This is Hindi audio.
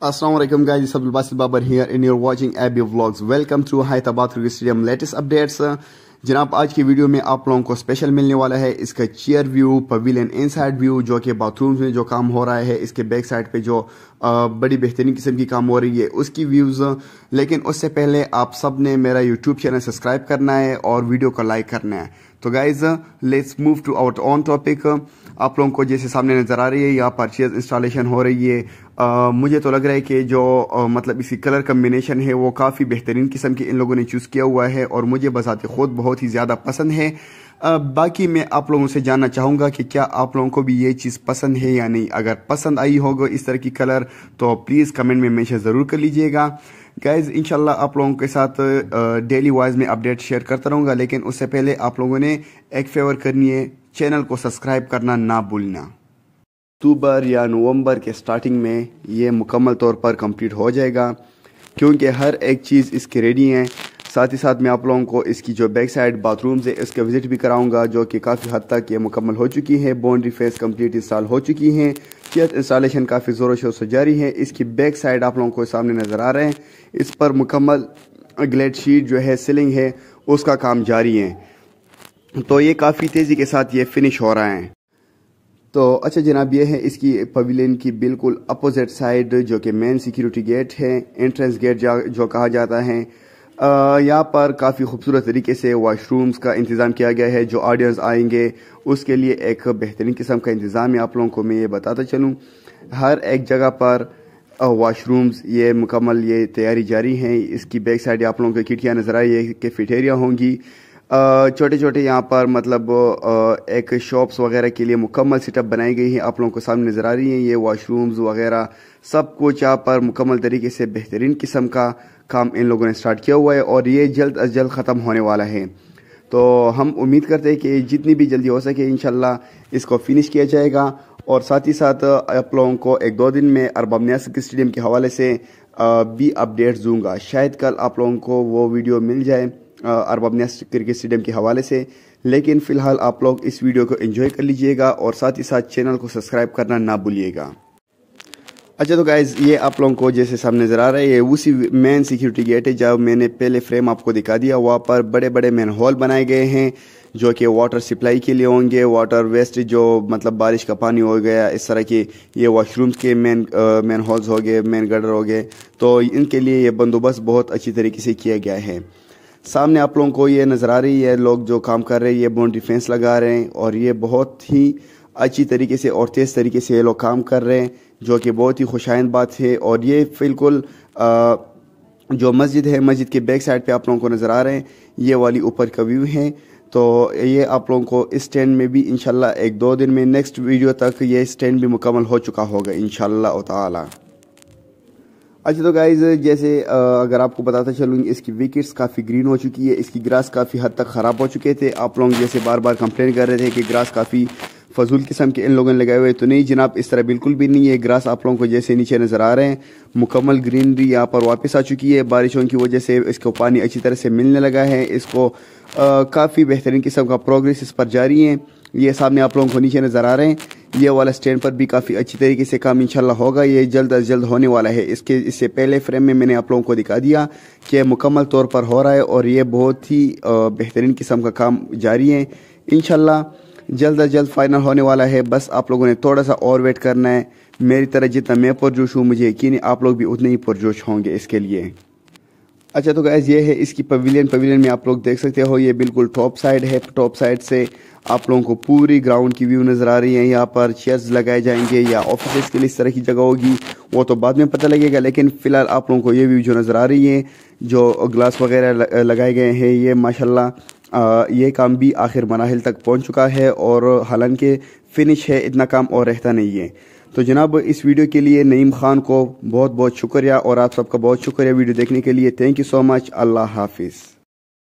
Assalamualaikum guys, it's Abdul Basit Babar here and you're watching Abby Vlogs. Welcome to Hyderabad Cricket Stadium. Latest updates. जनाब uh, आज की वीडियो में आप लोगों को स्पेशल मिलने वाला है इसका chair view pavilion inside view जो कि बाथरूम्स में जो काम हो रहा है इसके बैक साइड पे जो आ, uh, बड़ी बेहतरीन किस्म की काम हो रही है उसकी व्यूज़ uh, लेकिन उससे पहले आप सब ने मेरा यूट्यूब चैनल सब्सक्राइब करना है और वीडियो को लाइक करना है तो guys let's move to out on topic आप लोगों को जैसे सामने नज़र आ रही है यहाँ चीज़ इंस्टॉलेशन हो रही है आ, uh, मुझे तो लग रहा है कि जो आ, uh, मतलब इसकी कलर कम्बिनेशन है वो काफ़ी बेहतरीन किस्म की इन लोगों ने चूज़ किया हुआ है और मुझे बजात खुद बहुत ही ज़्यादा पसंद है आ, uh, बाकी मैं आप लोगों से जानना चाहूँगा कि क्या आप लोगों को भी ये चीज़ पसंद है या नहीं अगर पसंद आई होगा इस तरह की कलर तो प्लीज़ कमेंट में मैं ज़रूर कर लीजिएगा गाइज इनशाला आप लोगों के साथ डेली वाइज में अपडेट शेयर करता रहूँगा लेकिन उससे पहले आप लोगों ने एक फेवर करनी है चैनल को सब्सक्राइब करना ना भूलना अक्टूबर या नवंबर के स्टार्टिंग में ये मुकम्मल तौर पर कंप्लीट हो जाएगा क्योंकि हर एक चीज़ इसके रेडी है साथ ही साथ मैं आप लोगों को इसकी जो बैक साइड बाथरूम्स है इसका विजिट भी कराऊंगा जो कि काफ़ी हद तक ये मुकम्मल हो चुकी है बाउंड्री फेस कंप्लीट इंस्टॉल हो चुकी है चेयर इंस्टॉलेशन काफ़ी ज़ोरों शोर से जारी है इसकी बैक साइड आप लोगों को सामने नज़र आ रहे हैं इस पर मुकम्मल ग्लेड शीट जो है सीलिंग है उसका काम जारी है तो ये काफ़ी तेज़ी के साथ ये फिनिश हो रहा है तो अच्छा जनाब ये है इसकी पवेलियन की बिल्कुल अपोजिट साइड जो कि मेन सिक्योरिटी गेट है एंट्रेंस गेट जो कहा जाता है यहाँ पर काफ़ी खूबसूरत तरीके से वाशरूम्स का इंतज़ाम किया गया है जो ऑडियंस आएंगे उसके लिए एक बेहतरीन किस्म का इंतज़ाम है आप लोगों को मैं ये बताता चलूँ हर एक जगह पर वाशरूम्स ये मुकम्मल ये तैयारी जारी है इसकी बैक साइड आप लोगों को खिड़कियाँ नज़र आई है कि फिटेरियाँ होंगी छोटे छोटे यहाँ पर मतलब एक शॉप्स वगैरह के लिए मुकम्मल सेटअप बनाई गई है आप लोगों को सामने नज़र आ रही है ये वाशरूम्स वगैरह सब कुछ यहाँ पर मुकम्मल तरीके से बेहतरीन किस्म का काम इन लोगों ने स्टार्ट किया हुआ है और ये जल्द अज जल्द ख़त्म होने वाला है तो हम उम्मीद करते हैं कि जितनी भी जल्दी हो सके इन इसको फिनिश किया जाएगा और साथ ही साथ आप लोगों को एक दो दिन में अरबा न्यास के स्टेडियम के हवाले से भी अपडेट्स दूंगा शायद कल आप लोगों को वो वीडियो मिल जाए अरब नेस्ट क्रिकेट स्टेडियम के हवाले से लेकिन फ़िलहाल आप लोग इस वीडियो को एंजॉय कर लीजिएगा और साथ ही साथ चैनल को सब्सक्राइब करना ना भूलिएगा अच्छा तो गाइज ये आप लोगों को जैसे सामने नज़र आ रहा है ये उसी मेन सिक्योरिटी गेट है जब मैंने पहले फ्रेम आपको दिखा दिया वहाँ पर बड़े बड़े मेन हॉल बनाए गए हैं जो कि वाटर सप्लाई के लिए होंगे वाटर वेस्ट जो मतलब बारिश का पानी हो गया इस तरह के ये वॉशरूम्स के मेन मेन हॉल्स हो गए मेन गडर हो गए तो इनके लिए ये बंदोबस्त बहुत अच्छी तरीके से किया गया है सामने आप लोगों को ये नज़र आ रही है लोग जो काम कर रहे हैं ये बाउंड्री फेंस लगा रहे हैं और ये बहुत ही अच्छी तरीके से और तेज़ तरीके से ये लोग काम कर रहे हैं जो कि बहुत ही खुशाइन बात है और ये बिल्कुल जो मस्जिद है मस्जिद के बैक साइड पे आप लोगों को नज़र आ रहे हैं ये वाली ऊपर का व्यू है तो ये आप लोगों को इस स्टैंड में भी इनशाला एक दो दिन में नेक्स्ट वीडियो तक ये स्टैंड भी मुकम्मल हो चुका होगा इनशाला ताला अच्छा तो गाइज जैसे अगर आपको बताता चलूँ इसकी विकेट्स काफ़ी ग्रीन हो चुकी है इसकी ग्रास काफ़ी हद तक ख़राब हो चुके थे आप लोग जैसे बार बार कंप्लेन कर रहे थे कि ग्रास काफ़ी फजूल किस्म के इन लोगों ने लगाए हुए तो नहीं जनाब इस तरह बिल्कुल भी नहीं है ग्रास आप लोगों को जैसे नीचे नज़र आ रहे हैं मुकम्मल ग्रीनरी यहाँ पर वापस आ चुकी है बारिशों की वजह से इसको पानी अच्छी तरह से मिलने लगा है इसको काफ़ी बेहतरीन किस्म का प्रोग्रेस इस पर जारी है ये सामने आप लोगों को नीचे नज़र आ रहे हैं ये वाला स्टैंड पर भी काफ़ी अच्छी तरीके से काम इंशाल्लाह होगा ये जल्द अज जल्द होने वाला है इसके इससे पहले फ्रेम में मैंने आप लोगों को दिखा दिया कि मुकम्मल तौर पर हो रहा है और ये बहुत ही बेहतरीन किस्म का काम जारी है इन जल्द अज जल्द फाइनल होने वाला है बस आप लोगों ने थोड़ा सा और वेट करना है मेरी तरह जितना मैं पुरजोश हूँ मुझे यकीन है आप लोग भी उतने ही पुरजोश होंगे इसके लिए अच्छा तो गैस ये है इसकी पवेलियन पवेलियन में आप लोग देख सकते हो ये बिल्कुल टॉप साइड है टॉप साइड से आप लोगों को पूरी ग्राउंड की व्यू नज़र आ रही है यहाँ पर चेयर्स लगाए जाएंगे या ऑफिस के लिए इस तरह की जगह होगी वो तो बाद में पता लगेगा लेकिन फ़िलहाल आप लोगों को ये व्यू जो नज़र आ रही है जो ग्लास वगैरह लगाए गए हैं ये माशा ये काम भी आखिर मराहल तक पहुँच चुका है और हालांकि फिनिश है इतना काम और रहता नहीं है तो जनाब इस वीडियो के लिए नईम खान को बहुत बहुत शुक्रिया और आप सबका बहुत शुक्रिया वीडियो देखने के लिए थैंक यू सो मच अल्लाह हाफिज़